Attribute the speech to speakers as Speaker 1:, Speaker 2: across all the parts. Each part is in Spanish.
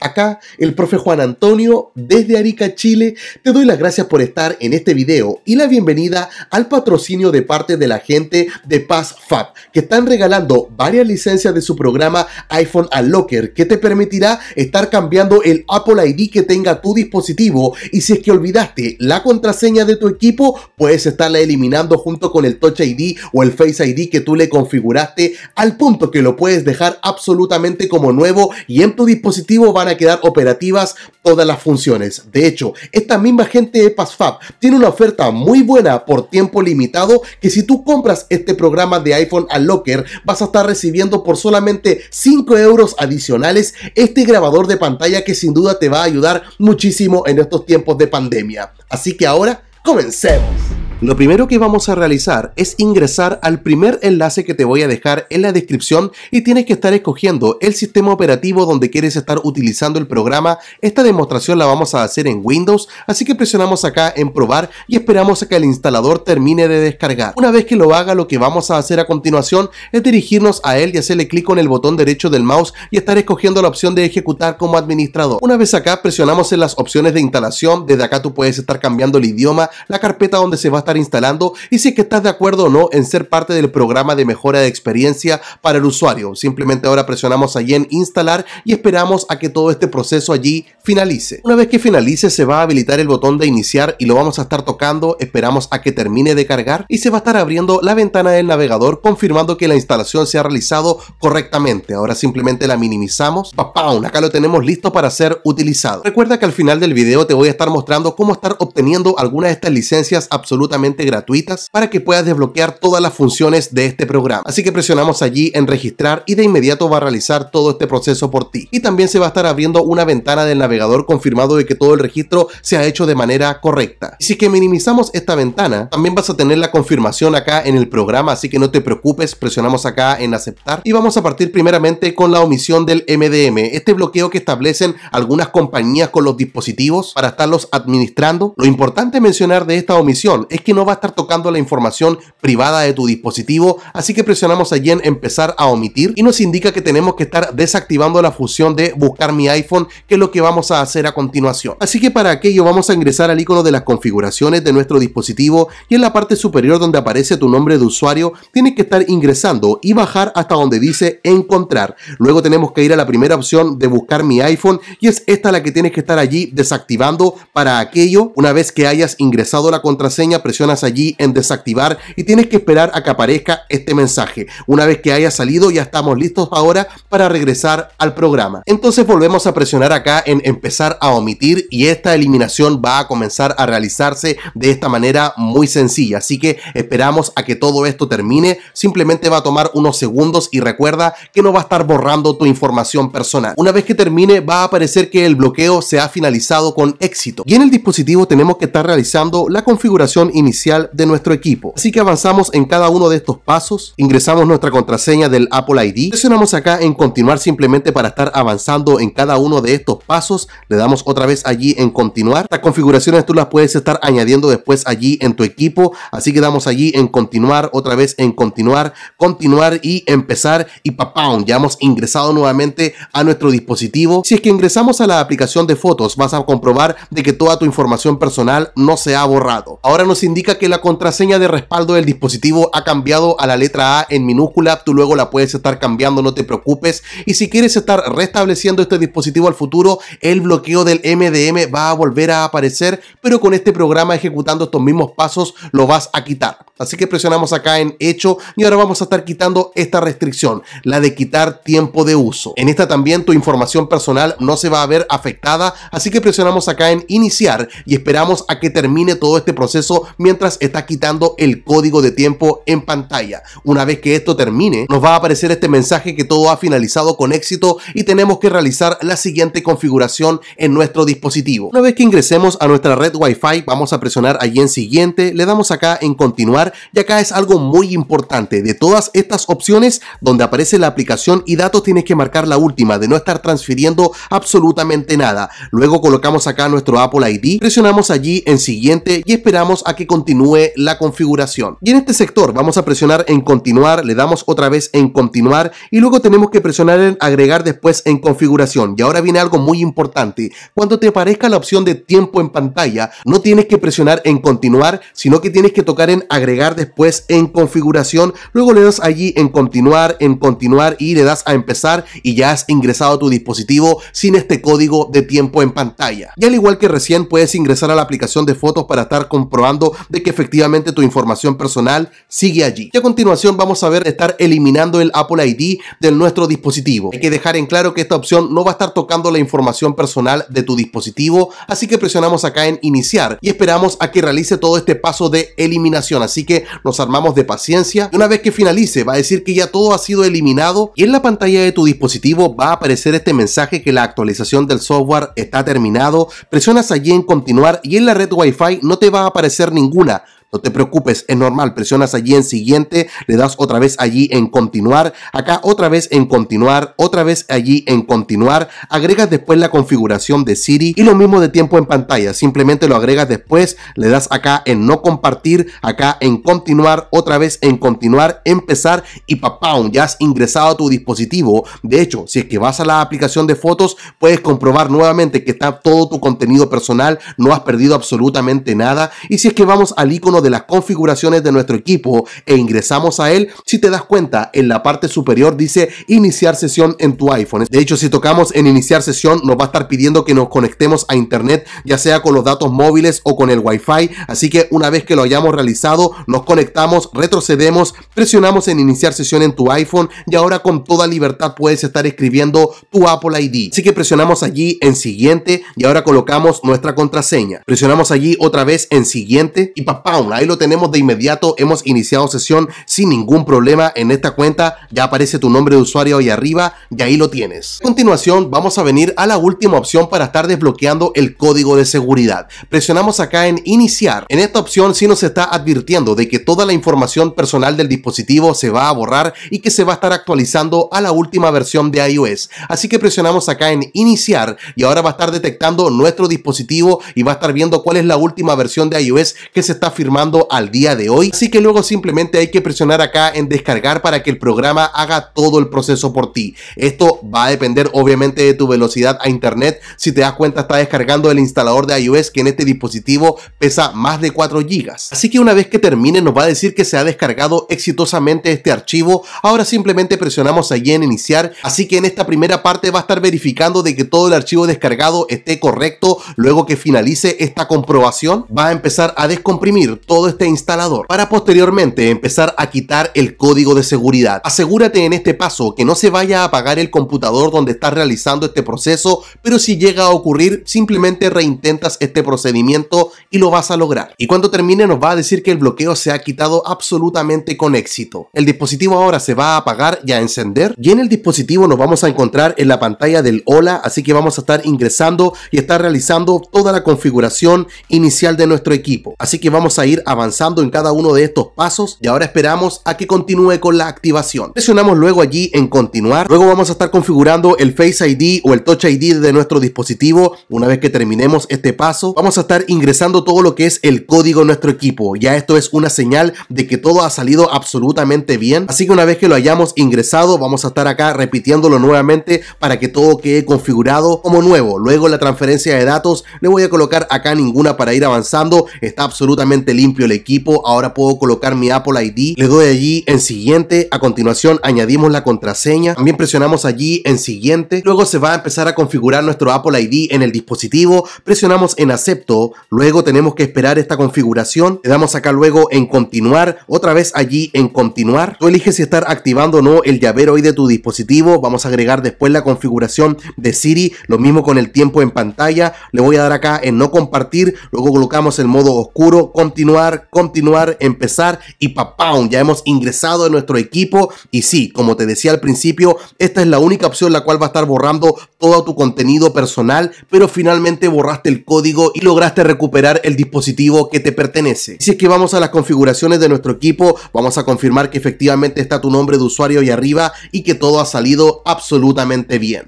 Speaker 1: Acá el profe Juan Antonio desde Arica, Chile, te doy las gracias por estar en este video y la bienvenida al patrocinio de parte de la gente de PassFab, que están regalando varias licencias de su programa iPhone Unlocker, que te permitirá estar cambiando el Apple ID que tenga tu dispositivo y si es que olvidaste la contraseña de tu equipo, puedes estarla eliminando junto con el Touch ID o el Face ID que tú le configuraste al punto que lo puedes dejar absolutamente como nuevo y en tu dispositivo van a a quedar operativas todas las funciones. De hecho, esta misma gente de PassFab tiene una oferta muy buena por tiempo limitado que si tú compras este programa de iPhone al Locker vas a estar recibiendo por solamente 5 euros adicionales este grabador de pantalla que sin duda te va a ayudar muchísimo en estos tiempos de pandemia. Así que ahora, comencemos. Lo primero que vamos a realizar es ingresar al primer enlace que te voy a dejar en la descripción y tienes que estar escogiendo el sistema operativo donde quieres estar utilizando el programa. Esta demostración la vamos a hacer en Windows, así que presionamos acá en probar y esperamos a que el instalador termine de descargar. Una vez que lo haga, lo que vamos a hacer a continuación es dirigirnos a él y hacerle clic con el botón derecho del mouse y estar escogiendo la opción de ejecutar como administrador. Una vez acá, presionamos en las opciones de instalación. Desde acá tú puedes estar cambiando el idioma, la carpeta donde se va a estar instalando y si es que estás de acuerdo o no en ser parte del programa de mejora de experiencia para el usuario. Simplemente ahora presionamos allí en instalar y esperamos a que todo este proceso allí finalice. Una vez que finalice se va a habilitar el botón de iniciar y lo vamos a estar tocando, esperamos a que termine de cargar y se va a estar abriendo la ventana del navegador confirmando que la instalación se ha realizado correctamente. Ahora simplemente la minimizamos. Papá, Acá lo tenemos listo para ser utilizado. Recuerda que al final del vídeo te voy a estar mostrando cómo estar obteniendo algunas de estas licencias absolutamente gratuitas para que puedas desbloquear todas las funciones de este programa. Así que presionamos allí en registrar y de inmediato va a realizar todo este proceso por ti. Y también se va a estar abriendo una ventana del navegador confirmado de que todo el registro se ha hecho de manera correcta. Y si que minimizamos esta ventana, también vas a tener la confirmación acá en el programa, así que no te preocupes, presionamos acá en aceptar y vamos a partir primeramente con la omisión del MDM, este bloqueo que establecen algunas compañías con los dispositivos para estarlos administrando. Lo importante mencionar de esta omisión es que no va a estar tocando la información privada de tu dispositivo, así que presionamos allí en empezar a omitir y nos indica que tenemos que estar desactivando la función de buscar mi iPhone, que es lo que vamos a hacer a continuación. Así que para aquello vamos a ingresar al icono de las configuraciones de nuestro dispositivo y en la parte superior donde aparece tu nombre de usuario, tienes que estar ingresando y bajar hasta donde dice encontrar. Luego tenemos que ir a la primera opción de buscar mi iPhone y es esta la que tienes que estar allí desactivando para aquello. Una vez que hayas ingresado la contraseña, presionamos allí en desactivar y tienes que esperar a que aparezca este mensaje. Una vez que haya salido ya estamos listos ahora para regresar al programa. Entonces volvemos a presionar acá en empezar a omitir y esta eliminación va a comenzar a realizarse de esta manera muy sencilla. Así que esperamos a que todo esto termine. Simplemente va a tomar unos segundos y recuerda que no va a estar borrando tu información personal. Una vez que termine va a aparecer que el bloqueo se ha finalizado con éxito. Y en el dispositivo tenemos que estar realizando la configuración inicial de nuestro equipo. Así que avanzamos en cada uno de estos pasos, ingresamos nuestra contraseña del Apple ID, presionamos acá en continuar simplemente para estar avanzando en cada uno de estos pasos, le damos otra vez allí en continuar. las configuraciones tú las puedes estar añadiendo después allí en tu equipo, así que damos allí en continuar, otra vez en continuar, continuar y empezar y papá, ya hemos ingresado nuevamente a nuestro dispositivo. Si es que ingresamos a la aplicación de fotos, vas a comprobar de que toda tu información personal no se ha borrado. Ahora nos indica que la contraseña de respaldo del dispositivo ha cambiado a la letra A en minúscula. Tú luego la puedes estar cambiando, no te preocupes. Y si quieres estar restableciendo este dispositivo al futuro, el bloqueo del MDM va a volver a aparecer, pero con este programa ejecutando estos mismos pasos lo vas a quitar. Así que presionamos acá en hecho y ahora vamos a estar quitando esta restricción, la de quitar tiempo de uso. En esta también tu información personal no se va a ver afectada, así que presionamos acá en iniciar y esperamos a que termine todo este proceso mientras está quitando el código de tiempo en pantalla. Una vez que esto termine, nos va a aparecer este mensaje que todo ha finalizado con éxito y tenemos que realizar la siguiente configuración en nuestro dispositivo. Una vez que ingresemos a nuestra red Wi-Fi, vamos a presionar allí en siguiente, le damos acá en continuar y acá es algo muy importante. De todas estas opciones, donde aparece la aplicación y datos, tienes que marcar la última de no estar transfiriendo absolutamente nada. Luego colocamos acá nuestro Apple ID, presionamos allí en siguiente y esperamos a que continúe la configuración. Y en este sector vamos a presionar en continuar, le damos otra vez en continuar y luego tenemos que presionar en agregar después en configuración. Y ahora viene algo muy importante. Cuando te aparezca la opción de tiempo en pantalla, no tienes que presionar en continuar, sino que tienes que tocar en agregar después en configuración. Luego le das allí en continuar, en continuar y le das a empezar y ya has ingresado a tu dispositivo sin este código de tiempo en pantalla. Y al igual que recién puedes ingresar a la aplicación de fotos para estar comprobando de que efectivamente tu información personal sigue allí. Y a continuación vamos a ver estar eliminando el Apple ID de nuestro dispositivo. Hay que dejar en claro que esta opción no va a estar tocando la información personal de tu dispositivo, así que presionamos acá en iniciar y esperamos a que realice todo este paso de eliminación, así que nos armamos de paciencia. Y Una vez que finalice va a decir que ya todo ha sido eliminado y en la pantalla de tu dispositivo va a aparecer este mensaje que la actualización del software está terminado. Presionas allí en continuar y en la red Wi-Fi no te va a aparecer ningún ninguna no te preocupes, es normal. Presionas allí en siguiente, le das otra vez allí en continuar, acá otra vez en continuar, otra vez allí en continuar. Agregas después la configuración de Siri y lo mismo de tiempo en pantalla. Simplemente lo agregas después, le das acá en no compartir, acá en continuar, otra vez en continuar, empezar y papá, ya has ingresado a tu dispositivo. De hecho, si es que vas a la aplicación de fotos, puedes comprobar nuevamente que está todo tu contenido personal, no has perdido absolutamente nada. Y si es que vamos al icono de las configuraciones de nuestro equipo e ingresamos a él, si te das cuenta, en la parte superior dice iniciar sesión en tu iPhone. De hecho, si tocamos en iniciar sesión, nos va a estar pidiendo que nos conectemos a internet, ya sea con los datos móviles o con el Wi-Fi. Así que una vez que lo hayamos realizado, nos conectamos, retrocedemos, presionamos en iniciar sesión en tu iPhone y ahora con toda libertad puedes estar escribiendo tu Apple ID. Así que presionamos allí en siguiente y ahora colocamos nuestra contraseña. Presionamos allí otra vez en siguiente y papá Ahí lo tenemos de inmediato. Hemos iniciado sesión sin ningún problema en esta cuenta. Ya aparece tu nombre de usuario ahí arriba y ahí lo tienes. A continuación, vamos a venir a la última opción para estar desbloqueando el código de seguridad. Presionamos acá en iniciar. En esta opción sí nos está advirtiendo de que toda la información personal del dispositivo se va a borrar y que se va a estar actualizando a la última versión de iOS. Así que presionamos acá en iniciar y ahora va a estar detectando nuestro dispositivo y va a estar viendo cuál es la última versión de iOS que se está firmando al día de hoy, así que luego simplemente hay que presionar acá en descargar para que el programa haga todo el proceso por ti. Esto va a depender obviamente de tu velocidad a internet. Si te das cuenta está descargando el instalador de iOS que en este dispositivo pesa más de 4 gigas Así que una vez que termine nos va a decir que se ha descargado exitosamente este archivo. Ahora simplemente presionamos allí en iniciar. Así que en esta primera parte va a estar verificando de que todo el archivo descargado esté correcto. Luego que finalice esta comprobación va a empezar a descomprimir todo este instalador para posteriormente empezar a quitar el código de seguridad. Asegúrate en este paso que no se vaya a apagar el computador donde estás realizando este proceso, pero si llega a ocurrir simplemente reintentas este procedimiento y lo vas a lograr. Y cuando termine nos va a decir que el bloqueo se ha quitado absolutamente con éxito. El dispositivo ahora se va a apagar y a encender y en el dispositivo nos vamos a encontrar en la pantalla del hola, así que vamos a estar ingresando y estar realizando toda la configuración inicial de nuestro equipo. Así que vamos a ir avanzando en cada uno de estos pasos y ahora esperamos a que continúe con la activación. Presionamos luego allí en continuar, luego vamos a estar configurando el Face ID o el Touch ID de nuestro dispositivo. Una vez que terminemos este paso, vamos a estar ingresando todo lo que es el código de nuestro equipo. Ya esto es una señal de que todo ha salido absolutamente bien, así que una vez que lo hayamos ingresado, vamos a estar acá repitiéndolo nuevamente para que todo quede configurado como nuevo. Luego la transferencia de datos, le voy a colocar acá ninguna para ir avanzando, está absolutamente limpio el equipo, ahora puedo colocar mi Apple ID, le doy allí en siguiente, a continuación añadimos la contraseña, también presionamos allí en siguiente, luego se va a empezar a configurar nuestro Apple ID en el dispositivo, presionamos en acepto, luego tenemos que esperar esta configuración, le damos acá luego en continuar, otra vez allí en continuar, tú eliges si estar activando o no el llavero hoy de tu dispositivo, vamos a agregar después la configuración de Siri, lo mismo con el tiempo en pantalla, le voy a dar acá en no compartir, luego colocamos el modo oscuro, continuar, continuar, empezar y un ya hemos ingresado en nuestro equipo y sí, como te decía al principio, esta es la única opción la cual va a estar borrando todo tu contenido personal, pero finalmente borraste el código y lograste recuperar el dispositivo que te pertenece. Si es que vamos a las configuraciones de nuestro equipo, vamos a confirmar que efectivamente está tu nombre de usuario ahí arriba y que todo ha salido absolutamente bien.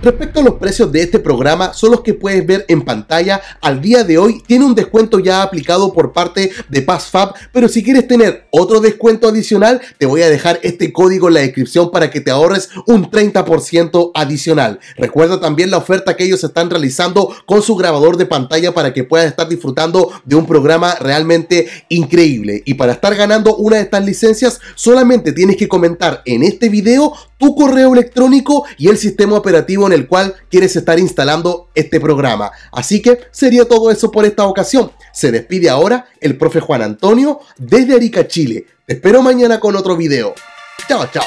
Speaker 1: Respecto a los precios de este programa, son los que puedes ver en pantalla. Al día de hoy tiene un descuento ya aplicado por parte de PassFab, pero si quieres tener otro descuento adicional, te voy a dejar este código en la descripción para que te ahorres un 30% adicional. Recuerda también la oferta que ellos están realizando con su grabador de pantalla para que puedas estar disfrutando de un programa realmente increíble. Y para estar ganando una de estas licencias, solamente tienes que comentar en este video tu correo electrónico y el sistema operativo el cual quieres estar instalando este programa. Así que sería todo eso por esta ocasión. Se despide ahora el profe Juan Antonio desde Arica, Chile. Te espero mañana con otro video. Chao, chao.